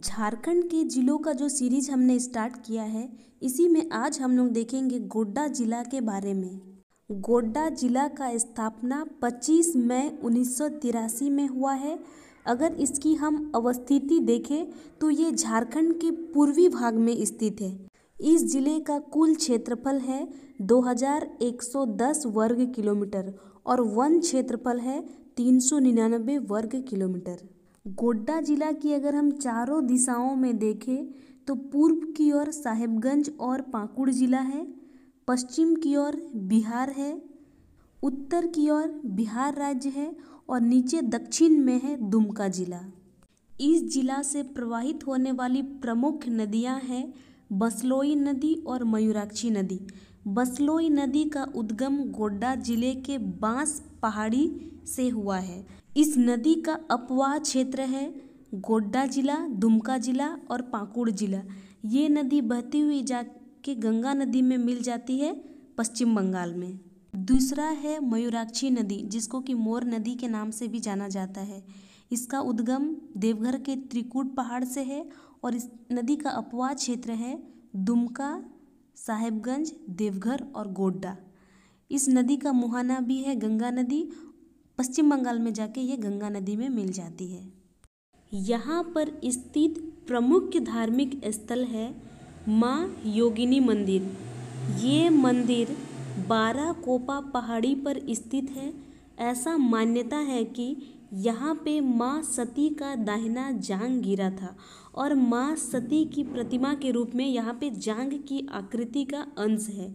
झारखंड के ज़िलों का जो सीरीज हमने स्टार्ट किया है इसी में आज हम लोग देखेंगे गोड्डा ज़िला के बारे में गोड्डा ज़िला का स्थापना 25 मई उन्नीस में हुआ है अगर इसकी हम अवस्थिति देखें तो ये झारखंड के पूर्वी भाग में स्थित है इस ज़िले का कुल क्षेत्रफल है 2110 वर्ग किलोमीटर और वन क्षेत्रफल है 399 वर्ग किलोमीटर गोड्डा जिला की अगर हम चारों दिशाओं में देखें तो पूर्व की ओर साहेबगंज और पाकुड़ जिला है पश्चिम की ओर बिहार है उत्तर की ओर बिहार राज्य है और नीचे दक्षिण में है दुमका जिला इस जिला से प्रवाहित होने वाली प्रमुख नदियां हैं बसलोई नदी और मयूराक्षी नदी बसलोई नदी का उद्गम गोड्डा जिले के बांस पहाड़ी से हुआ है इस नदी का अपवाह क्षेत्र है गोड्डा जिला दुमका जिला और पाकुड़ जिला ये नदी बहती हुई जाके गंगा नदी में मिल जाती है पश्चिम बंगाल में दूसरा है मयूराक्षी नदी जिसको कि मोर नदी के नाम से भी जाना जाता है इसका उद्गम देवघर के त्रिकूट पहाड़ से है और इस नदी का अपवाह क्षेत्र है दुमका साहेबगंज देवघर और गोड्डा इस नदी का मुहाना भी है गंगा नदी पश्चिम बंगाल में जाके ये गंगा नदी में मिल जाती है यहाँ पर स्थित प्रमुख धार्मिक स्थल है माँ योगिनी मंदिर ये मंदिर बारह कोपा पहाड़ी पर स्थित है ऐसा मान्यता है कि यहाँ पे माँ सती का दाहिना जांग गिरा था और माँ सती की प्रतिमा के रूप में यहाँ पे जांग की आकृति का अंश है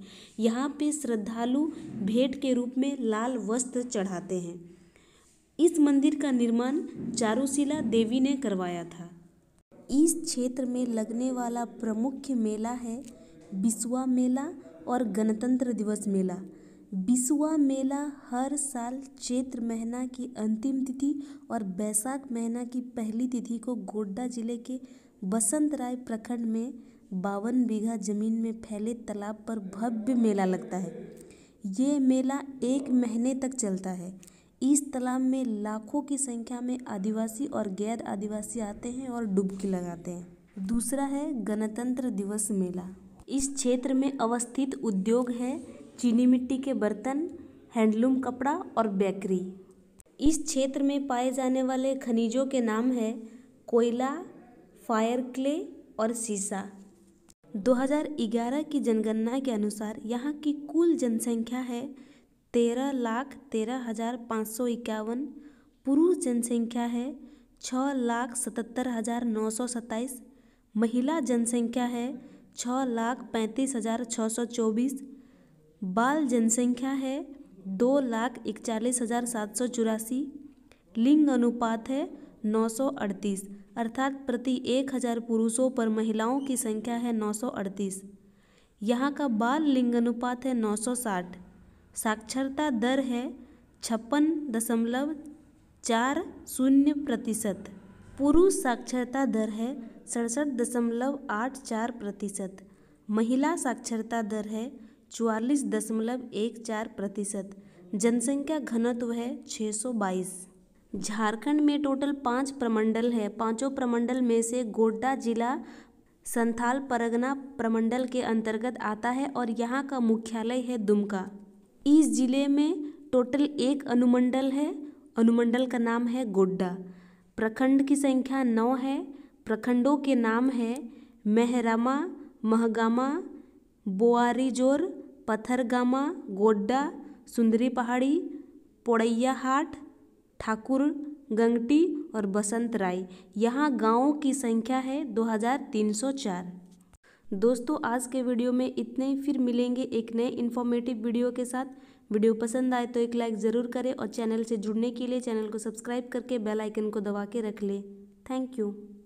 यहाँ पे श्रद्धालु भेंट के रूप में लाल वस्त्र चढ़ाते हैं इस मंदिर का निर्माण चारुशिला देवी ने करवाया था इस क्षेत्र में लगने वाला प्रमुख मेला है बिसुआ मेला और गणतंत्र दिवस मेला बिसुआ मेला हर साल चैत्र महीना की अंतिम तिथि और बैसाख महीना की पहली तिथि को गोड्डा जिले के बसंत राय प्रखंड में बावन बीघा जमीन में फैले तालाब पर भव्य मेला लगता है ये मेला एक महीने तक चलता है इस तालाब में लाखों की संख्या में आदिवासी और गैर आदिवासी आते हैं और डुबकी लगाते हैं दूसरा है गणतंत्र दिवस मेला इस क्षेत्र में अवस्थित उद्योग है चीनी मिट्टी के बर्तन हैंडलूम कपड़ा और बेकरी इस क्षेत्र में पाए जाने वाले खनिजों के नाम है कोयला फायर क्ले और सीसा 2011 की जनगणना के अनुसार यहाँ की कुल जनसंख्या है तेरह लाख तेरह हज़ार पाँच सौ इक्यावन पुरुष जनसंख्या है छः लाख सतहत्तर हज़ार नौ सौ सत्ताईस महिला जनसंख्या है छः लाख पैंतीस हज़ार छः सौ चौबीस बाल जनसंख्या है दो लाख इकचालीस हज़ार सात सौ चौरासी लिंग अनुपात है नौ सौ अड़तीस अर्थात प्रति एक हज़ार पुरुषों पर महिलाओं की संख्या है नौ सौ अड़तीस यहाँ का बाल लिंग अनुपात है नौ सौ साठ साक्षरता दर है छप्पन दशमलव चार शून्य प्रतिशत पुरुष साक्षरता दर है सड़सठ दशमलव आठ चार प्रतिशत महिला साक्षरता दर है चवालीस दशमलव एक चार प्रतिशत जनसंख्या घनत्व है छः सौ बाईस झारखंड में टोटल पाँच प्रमंडल है पांचों प्रमंडल में से गोड्डा जिला संथाल परगना प्रमंडल के अंतर्गत आता है और यहाँ का मुख्यालय है दुमका इस जिले में टोटल एक अनुमंडल है अनुमंडल का नाम है गोड्डा प्रखंड की संख्या नौ है प्रखंडों के नाम है मेहरामा महगामा बोआरीजोर पत्थरगामा गोड्डा सुंदरी पहाड़ी पोड़ैया हाट ठाकुर गंगटी और बसंत राय यहाँ गाँवों की संख्या है 2304 दोस्तों आज के वीडियो में इतने ही फिर मिलेंगे एक नए इन्फॉर्मेटिव वीडियो के साथ वीडियो पसंद आए तो एक लाइक ज़रूर करें और चैनल से जुड़ने के लिए चैनल को सब्सक्राइब करके बेल आइकन को दबा के रख लें थैंक यू